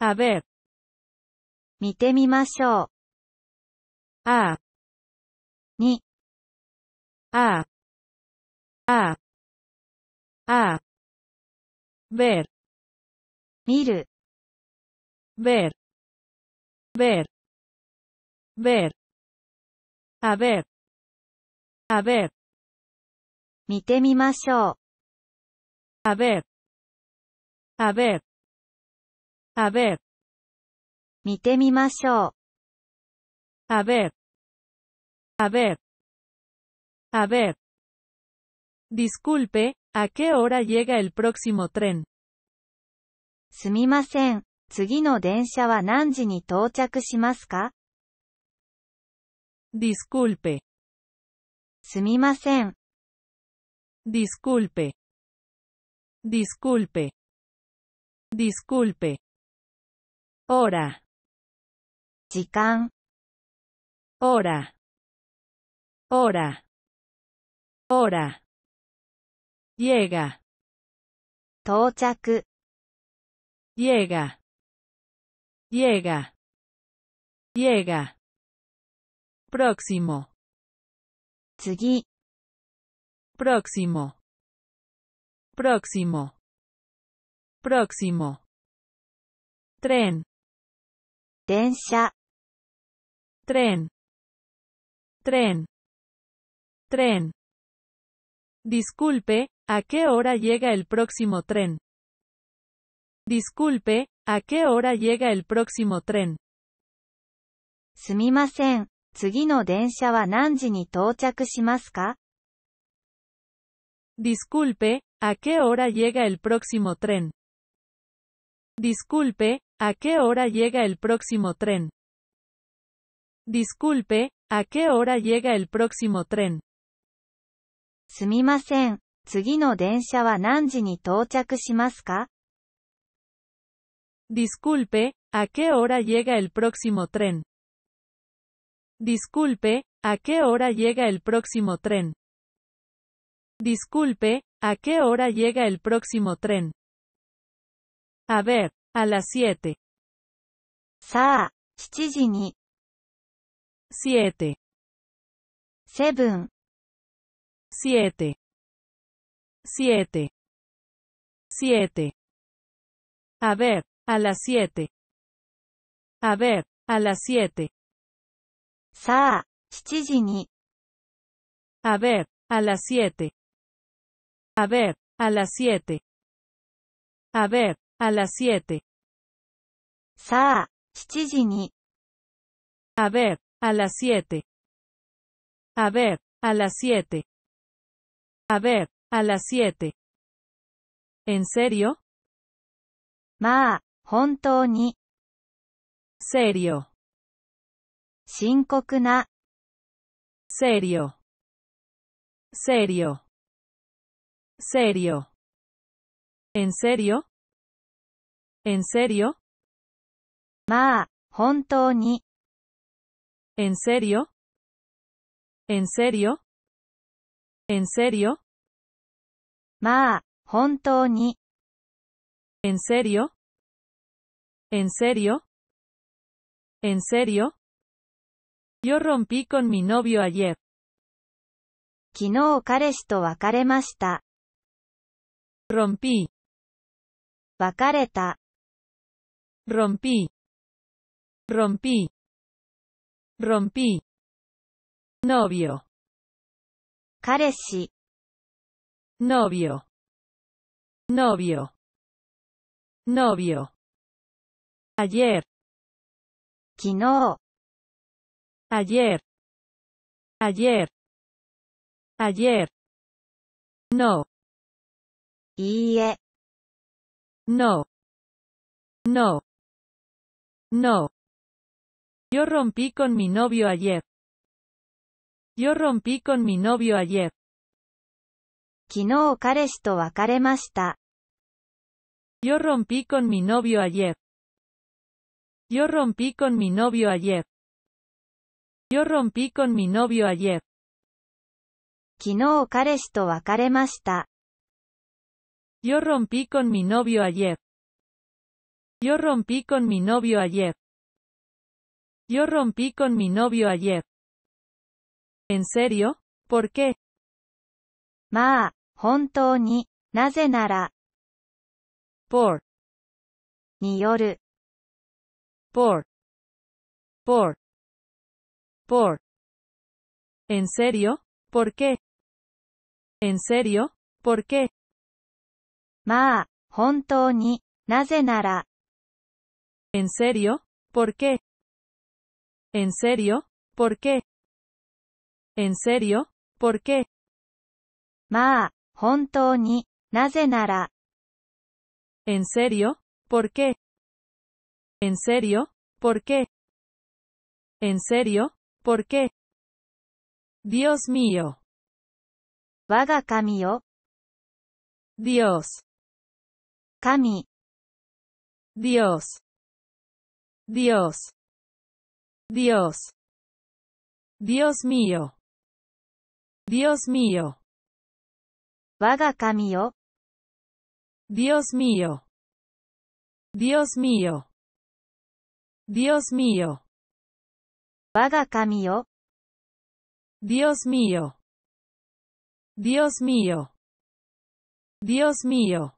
A ver. 見てみましょう。あ、に、あ、あ、あ、ver. 見る。ver. ver. ver. a ver. a ver. 見てみましょう。a ver. a ver. A ver. A ver. A ver. A ver. Disculpe, ¿a qué hora llega el próximo tren? すみません。次の電車は何時に到着しますか Disculpe. Disculpe. Disculpe. Disculpe hora, 時間 hora, hora, hora, llega, 到着 llega, llega, llega, próximo, 次 próximo, próximo, próximo, tren, tren tren tren Disculpe, ¿a qué hora llega el próximo tren? Disculpe, ¿a qué hora llega el próximo tren? すみません、次の電車は何時に到着しますか Disculpe, ¿a qué hora llega el próximo tren? Disculpe, ¿A qué hora llega el próximo tren? Disculpe, ¿a qué hora llega el próximo tren? Disculpe, ¿a qué hora llega el próximo tren? Disculpe, ¿a qué hora llega el próximo tren? Disculpe, ¿a qué hora llega el próximo tren? A ver, a las 7. Sa, 時に7セブン、7, 7, 7. 7. A ver, a las 7. A ver, a las 7. さあ、7時に、A ver, a las 7. A ver, a las 7. A ver, a las 7 a ver a las siete a ver a las siete a ver a las siete en serio ma serio cinco serio serio serio en serio en serio ¿en serio? ¿En serio? ¿En serio? ¿en serio? ¿En serio? ¿En serio? Yo rompí con mi novio ayer. rompí Bacareta. Rompí. Rompí. Rompí. Novio. careci Novio. Novio. Novio. Ayer. no, Ayer. Ayer. Ayer. No. Ie. No. No. No. Yo rompí con mi novio ayer. Yo rompí con mi novio ayer. Yo rompí con mi novio ayer. Yo rompí con mi novio ayer. Yo rompí con mi novio ayer. Yo rompí con mi novio ayer. Yo rompí con mi novio ayer. Yo rompí con mi novio ayer. ¿En serio? ¿Por qué? naze nara. por, por. Por. Por. ¿En serio? ¿Por qué? ¿En serio? ¿Por qué? ¿En serio? ¿Por qué? ¿En serio? ¿Por qué? ¿En serio? ¿Por qué? ¿En serio? ¿Por qué? ¿En serio? ¿Por qué? ¿En serio? ¿Por qué? Dios mío. Dios. Kami. Dios. Dios. Dios. Dios mío. Dios mío. vaga kami Dios mío. Dios mío. Dios mío. vaga kami Dios mío. Dios mío. Dios mío.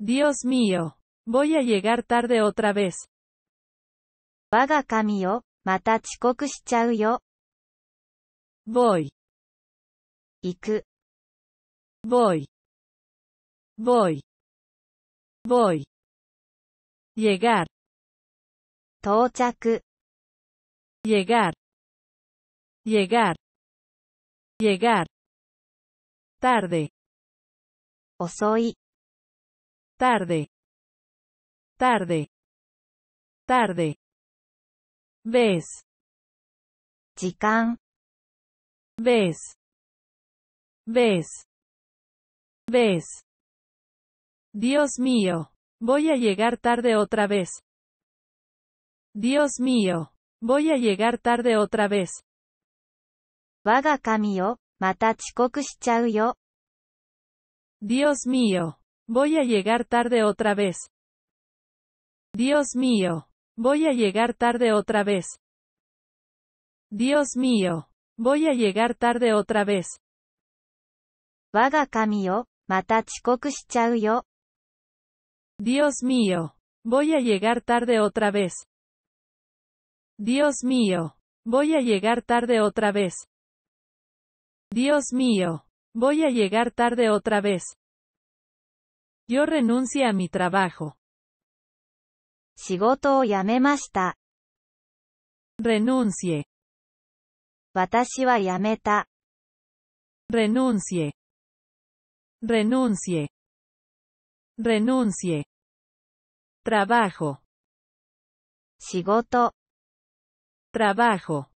Dios mío. Voy a llegar tarde otra vez. 我が神よ、また遅刻しちゃうよ。voy, 行く、voy, voy, voy. Llegar, 到着、llegar, llegar, llegar. Tarde, 遅い、tarde, tarde, tarde. Ves, ves, ves, ves. Dios mío, voy a llegar tarde otra vez. Dios mío, voy a llegar tarde otra vez. Dios mío, voy a llegar tarde otra vez. Dios mío, Voy a llegar tarde otra vez. Dios mío. Voy a llegar tarde otra vez. Vaga yo, mata Dios mío. Voy a llegar tarde otra vez. Dios mío. Voy a llegar tarde otra vez. Dios mío. Voy a llegar tarde otra vez. Yo renuncio a mi trabajo renuncie 私は辞めた。renuncie renuncie renuncie Renuncie. trabajo 仕事 trabajo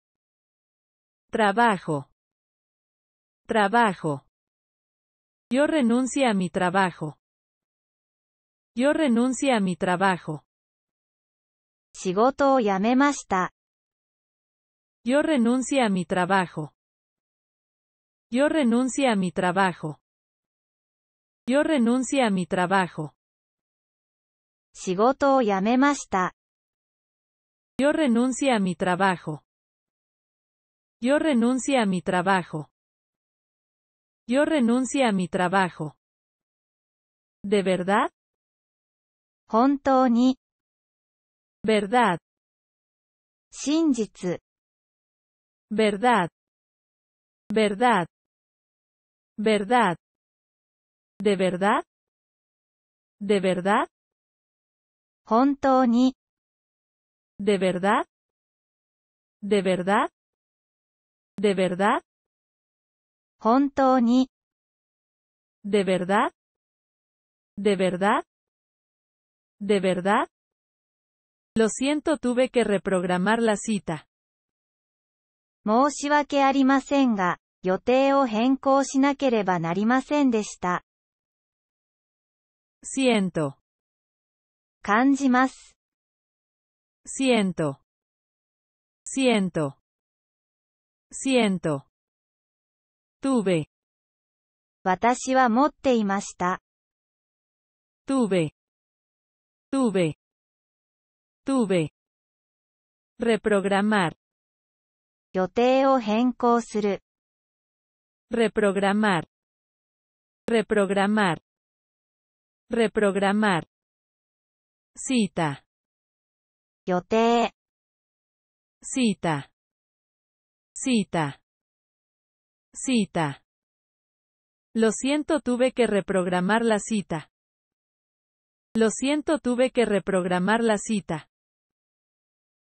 trabajo trabajo yo renuncie a mi trabajo yo renuncio a mi trabajo yo renuncia a mi trabajo. Yo renuncia a mi trabajo. Yo renuncia a mi trabajo. Yo renuncia a mi trabajo. Yo renuncia a mi trabajo. Yo renuncia a mi trabajo. ¿De verdad? verdad, sinjitsu verdad, verdad, de verdad, de verdad, De verdad, de verdad, de verdad, De verdad, de verdad, de verdad, lo siento, tuve que reprogramar la cita. 申し訳ありませんが、予定を変更しなければなりませんでした。siento 感じます。siento siento siento tuve Tuve. tuve tuve, reprogramar, 予定を変更する、reprogramar, reprogramar, reprogramar, Reprogramar. cita, Cita. cita, cita. Lo siento tuve que reprogramar la cita. Lo siento tuve que reprogramar la cita.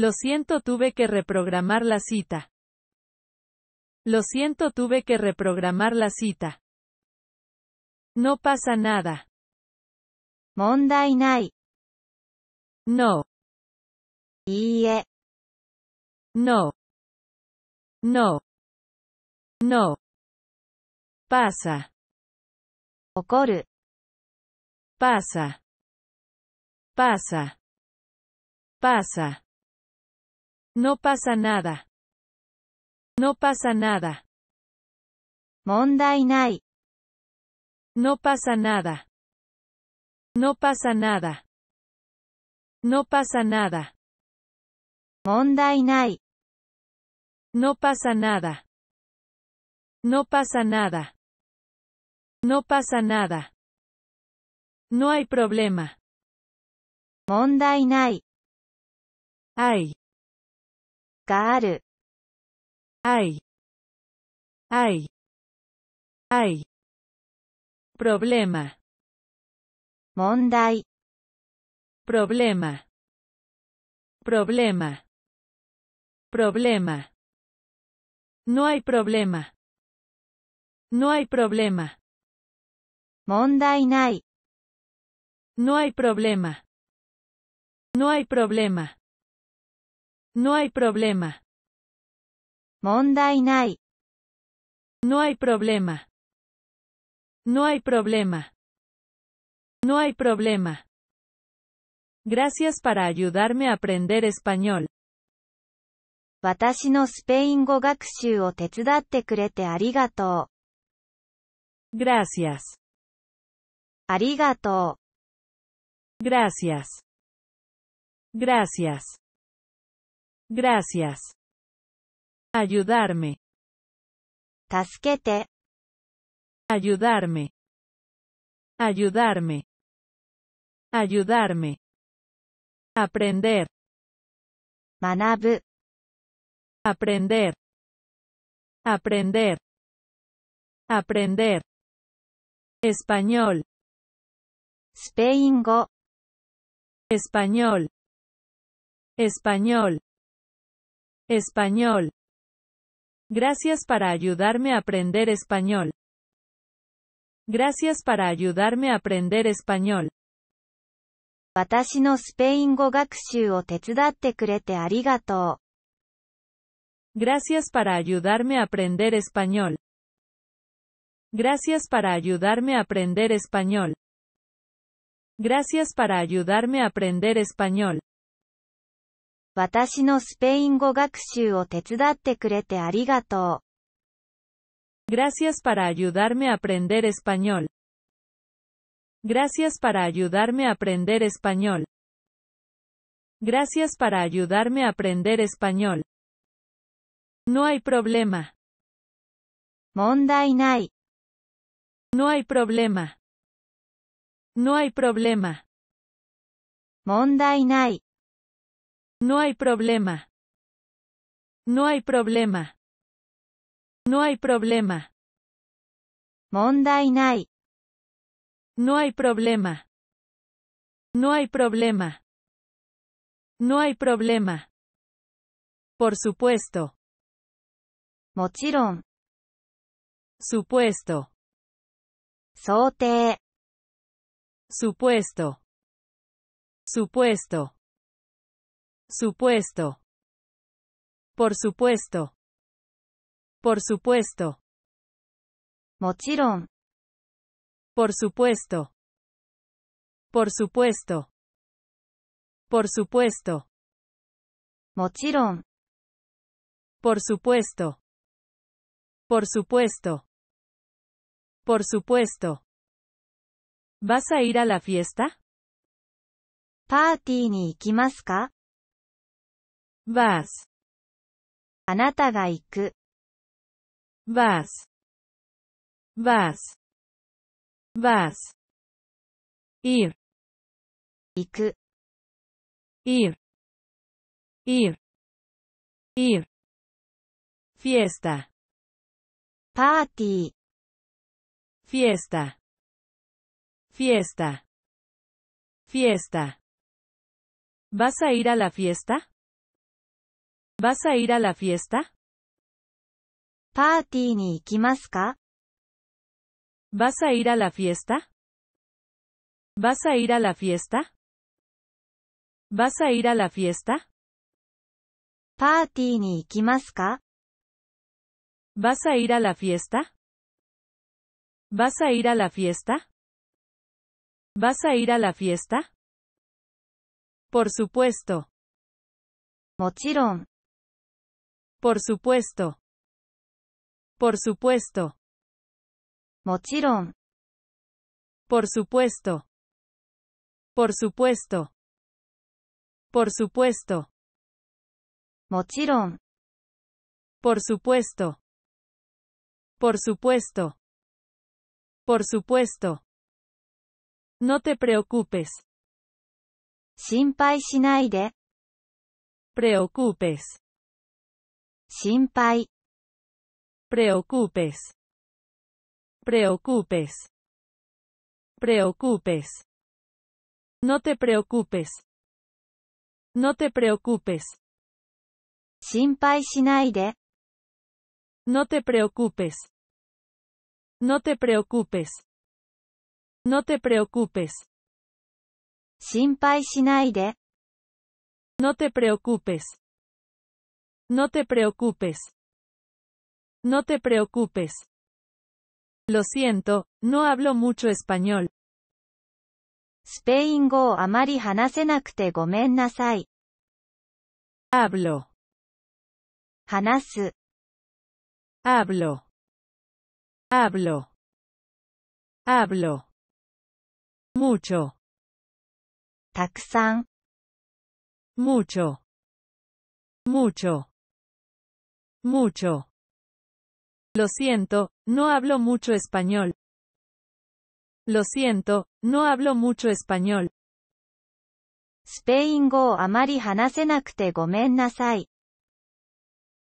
Lo siento tuve que reprogramar la cita. Lo siento tuve que reprogramar la cita. No pasa nada. Mondai No. Ie. No. No. No. Pasa. Okoru. Pasa. Pasa. Pasa. No pasa nada. No pasa nada. No pasa nada. No pasa nada. No pasa nada. No pasa nada. No pasa nada. No pasa nada. No hay problema. ay Ay. Ay. Ay. problema, problema problema, problema. Problema. No hay problema. No hay problema. No hay problema. No hay problema. No hay problema. No hay problema. No hay problema. No hay problema. Gracias para ayudarme a aprender español. Gracias. Arigato. Gracias. Gracias. Gracias. Ayudarme. Casquete. Ayudarme. Ayudarme. Ayudarme. Aprender. Manabu. Aprender. Aprender. Aprender. Español. Español. Español. Español. Gracias para ayudarme a aprender español. Gracias para ayudarme a aprender español. Gracias para ayudarme a aprender español. Gracias para ayudarme a aprender español. Gracias para ayudarme a aprender español. Gracias para ayudarme a aprender español. Gracias para ayudarme a aprender español. Gracias para ayudarme a aprender español. No hay problema. No hay problema. No hay problema. 問題ない。no hay problema. No hay problema. No hay problema. No hay problema. No hay problema. No hay problema. Por supuesto. Supuesto. Sote. Supuesto. supuesto. Supuesto. Por supuesto. Por supuesto. Por supuesto. Por supuesto. Por supuesto. Por supuesto. Por supuesto. Por supuesto. ¿Vas a ir a la fiesta? パーティーに行きますか vas iku. vas vas vas ir Iku. ir ir ir fiesta Party. fiesta fiesta fiesta ¿Vas a ir a la fiesta? ¿Vas a ir a la fiesta? ¿Vas a ir a la fiesta? ¿Vas a ir a la fiesta? ¿Vas a ir a la fiesta? ¿Vas a ir a la fiesta? ¿Vas a ir a la fiesta? ¿Vas a ir a la fiesta? Por supuesto. Por supuesto. Por supuesto. Por supuesto. Por supuesto. Por supuesto. Por supuesto. Por supuesto. Por supuesto. No te preocupes. Preocupes sinpai preocupes, preocupes, preocupes. No te preocupes. No te preocupes. No te preocupes. No te preocupes. No te preocupes. No te preocupes. No te preocupes. No te preocupes. Lo siento, no hablo mucho español. Hablo. nasai. Hablo. Hablo. Hablo. hablo Mucho. Mucho. Mucho. Mucho. Lo siento, no hablo mucho español. Lo siento, no hablo mucho español.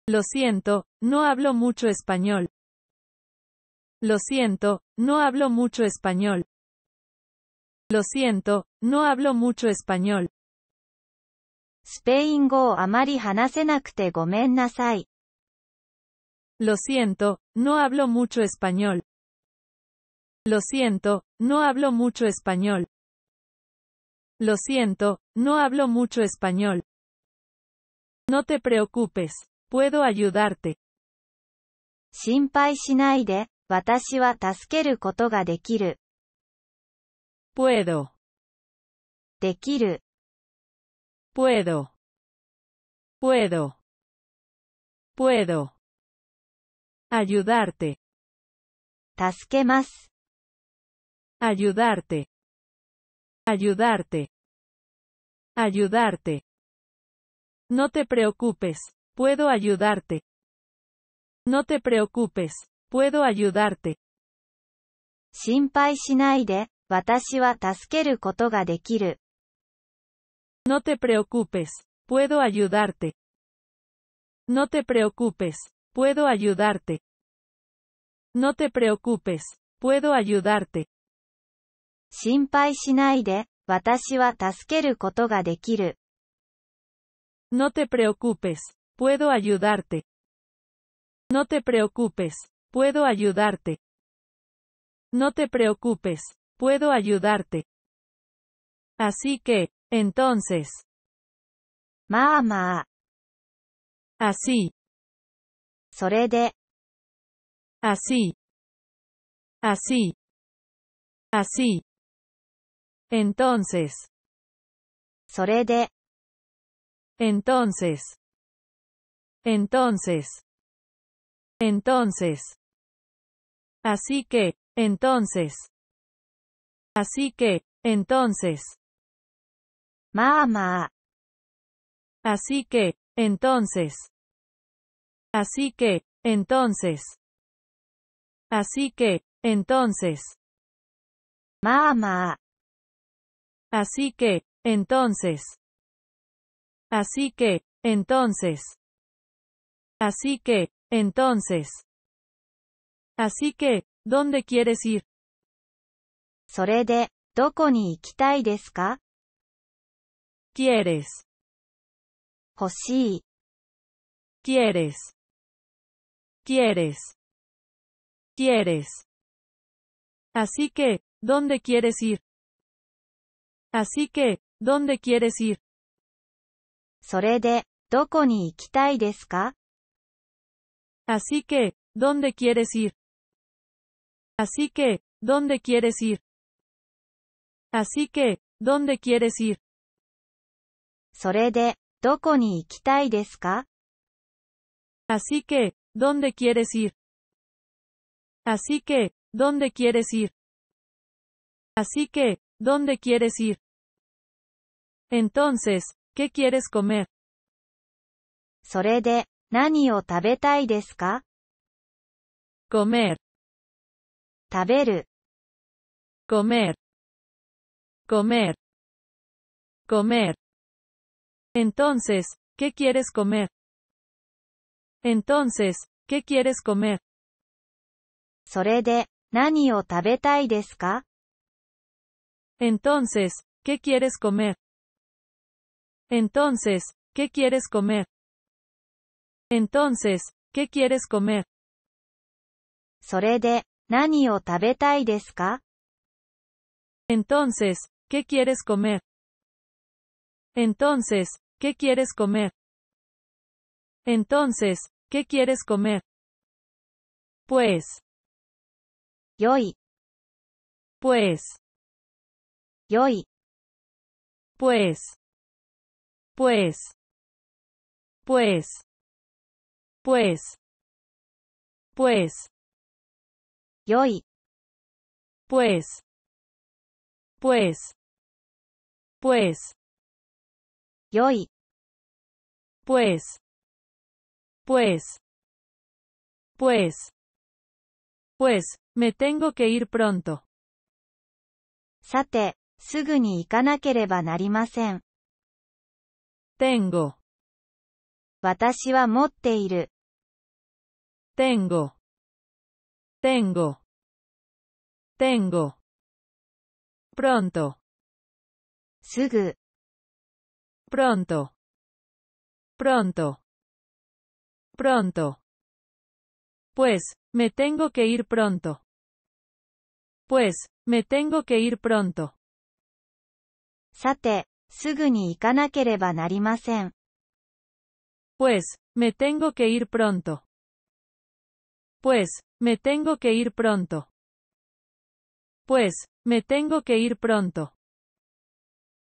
Lo siento, no hablo mucho español. Lo siento, no hablo mucho español. Lo siento, no hablo mucho español. スペイン語をあまり話せなくてごめんなさい。lo siento, no hablo mucho español. Lo siento, no hablo mucho español. Lo siento, no hablo mucho español. No te preocupes, puedo ayudarte. de, Puedo. quiero. Puedo. puedo, puedo ayudarte, tasquemas ayudarte, ayudarte. Ayudarte. No te preocupes, puedo ayudarte. No te preocupes, puedo ayudarte. No te preocupes, puedo ayudarte. No te preocupes, Puedo ayudarte. No te preocupes. Puedo ayudarte. Sin No te preocupes. Puedo ayudarte. No te preocupes. Puedo ayudarte. No te preocupes. Puedo ayudarte. Así que, entonces. Así. それで。así, así, así. Así. Entonces. それで。entonces, entonces, entonces. Entonces. Así que, entonces. Así que, entonces. Mamá. Así que, entonces. Así que, entonces. Así que, entonces. Mamá. Así que, entonces. Así que, entonces. Así que, entonces. Así que, ¿dónde quieres ir? それで、どこに行きたいですか quieres, Quieres quieres. Quieres. Así que, ¿dónde quieres ir? Así que, ¿dónde quieres ir? それで、どこに行きたいですか Así que, ¿dónde quieres ir? Así que, ¿dónde quieres ir? Así que, ¿dónde quieres ir? それで、どこに行きたいですか Así que, ¿Dónde quieres ir? Así que, ¿dónde quieres ir? Así que, ¿dónde quieres ir? Entonces, ¿qué quieres comer? それで、何を食べたいですか comer, Comer. comer, comer. Entonces, ¿qué quieres comer? Entonces, ¿qué quieres comer? それで、何を食べたいですか Entonces, ¿qué quieres comer? Entonces, ¿qué quieres comer? Entonces, ¿qué quieres comer? それで、何を食べたいですか Entonces, ¿qué quieres comer? Entonces, ¿qué quieres comer? Entonces, ¿qué quieres comer? Pues. Yoi. Pues. Yoi. Pues. Pues. Pues. Pues. Pues. Yoi. Pues. Pues. Pues. Yoi. Pues. Pues. Pues. Pues, me tengo que ir pronto. さて、すぐに行かなければなりません。tengo. 私は持っている。tengo. tengo. tengo. pronto. すぐ。pronto. pronto. Pronto. Pues, me tengo que ir pronto. Pues, me tengo que ir pronto. Sate, Pues, me tengo que ir pronto. Pues, me tengo que ir pronto. Pues, me tengo que ir pronto.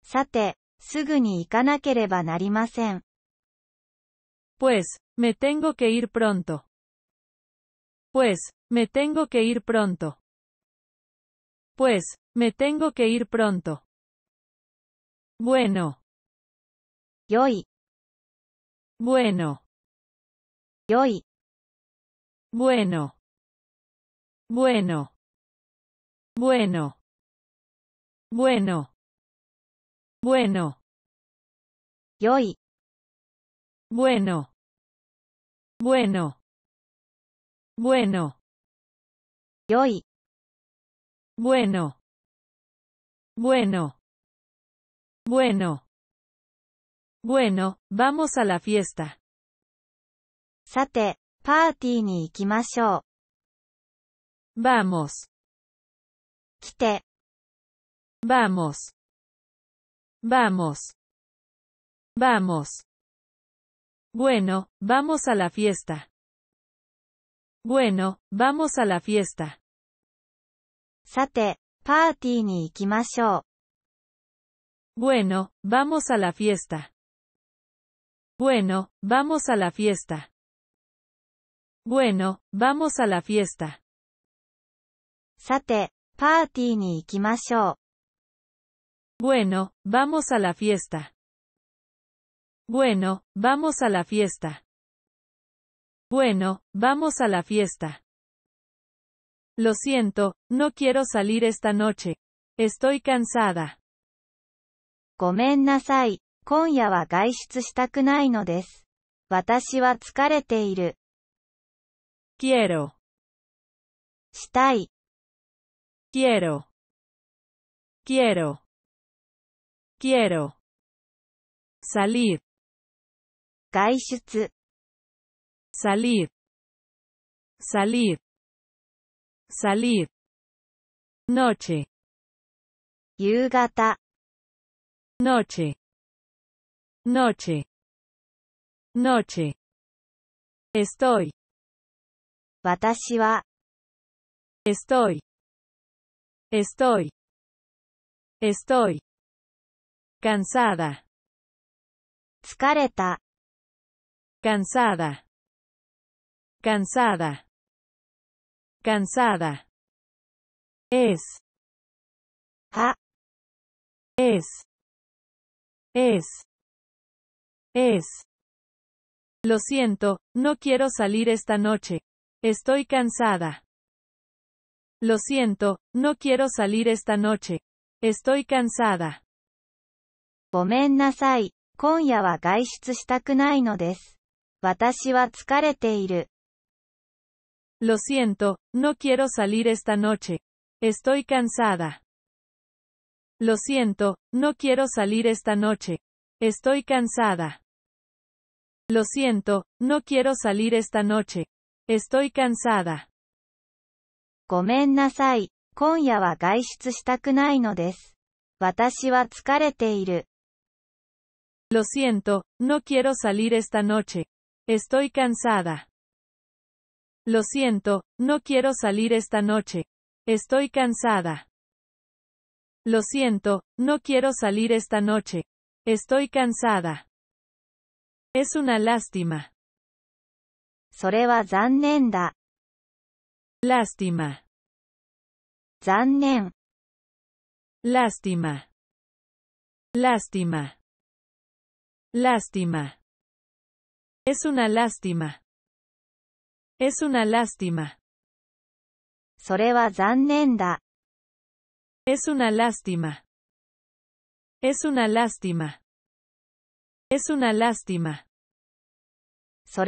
Sate, Pues. Me tengo que ir pronto. Pues, me tengo que ir pronto. Pues, me tengo que ir pronto. Bueno. Yo. Bueno. Yoy. Bueno. Bueno. Bueno. Bueno. Bueno. Yoi. Bueno. Bueno. Bueno. Yoi. Bueno. Bueno. Bueno. Bueno, vamos a la fiesta. Vamos. Vamos. Vamos. Vamos. Bueno, vamos a la fiesta. Bueno, vamos a la fiesta. Bueno, vamos a la fiesta. Bueno, vamos a la fiesta. Bueno, vamos a la fiesta. Sate, Bueno, vamos a la fiesta. Bueno, vamos a la fiesta. Bueno, vamos a la fiesta. Lo siento, no quiero salir esta noche. Estoy cansada. Quiero. Quiero. Quiero. Quiero. Salir salir, salir, salir, noche, 夕方 noche, noche, noche, estoy, estoy, estoy, estoy, cansada, cansada, cansada, cansada. Es, ha, es, es, es. Lo siento, no quiero salir esta noche. Estoy cansada. Lo siento, no quiero salir esta noche. Estoy cansada. ごめんなさい。今夜は外出したくないのです。lo siento, no quiero salir esta noche. Estoy cansada. Lo siento, no quiero salir esta noche. Estoy cansada. Lo siento, no quiero salir esta noche. Estoy cansada. Lo siento, no quiero salir esta noche. Estoy cansada. Lo siento, no quiero salir esta noche. Estoy cansada. Lo siento, no quiero salir esta noche. Estoy cansada. Es una lástima. Lástima. Lástima. lástima. lástima. Es una lástima. Es una lástima. Es una lástima. Es una lástima. Es una lástima. Es una lástima. Es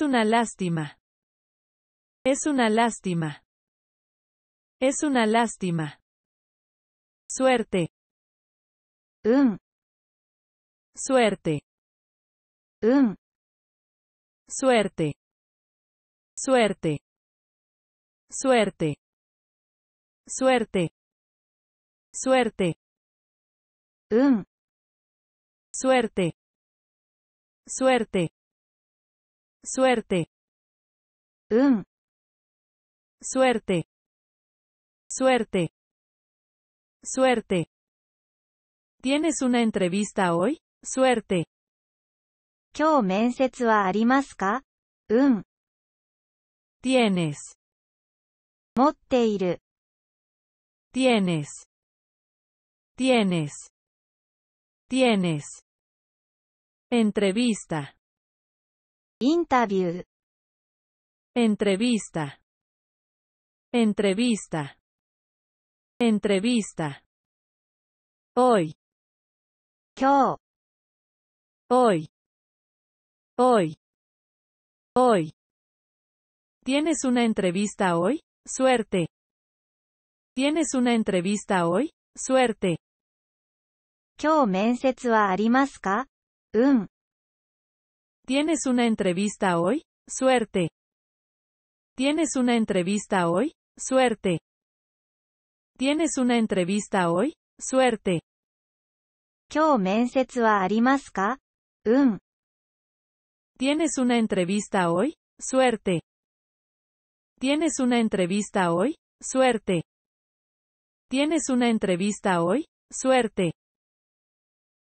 una lástima. Es una lástima. Suerte. Em. Suerte. Suerte. Suerte. Suerte. Suerte. Em. Suerte. Suerte. Suerte. Suerte. Em. Suerte. Suerte. Suerte. ¿Tienes una entrevista hoy? Suerte. Tienes. tienes. tienes. tienes. Tienes. entrevista. Entrevista. entrevista. entrevista. hoy. 今日。Hoy. Hoy. Hoy. ¿Tienes una entrevista hoy? Suerte. ¿Tienes una entrevista hoy? Suerte. ¿Tienes una entrevista hoy? Suerte. ¿Tienes una entrevista hoy? Suerte. ¿Tienes una entrevista hoy? Suerte. 今日面接はありますか ¿Tienes una entrevista hoy? Suerte. ¿Tienes una entrevista hoy? Suerte. ¿Tienes una entrevista hoy? Suerte.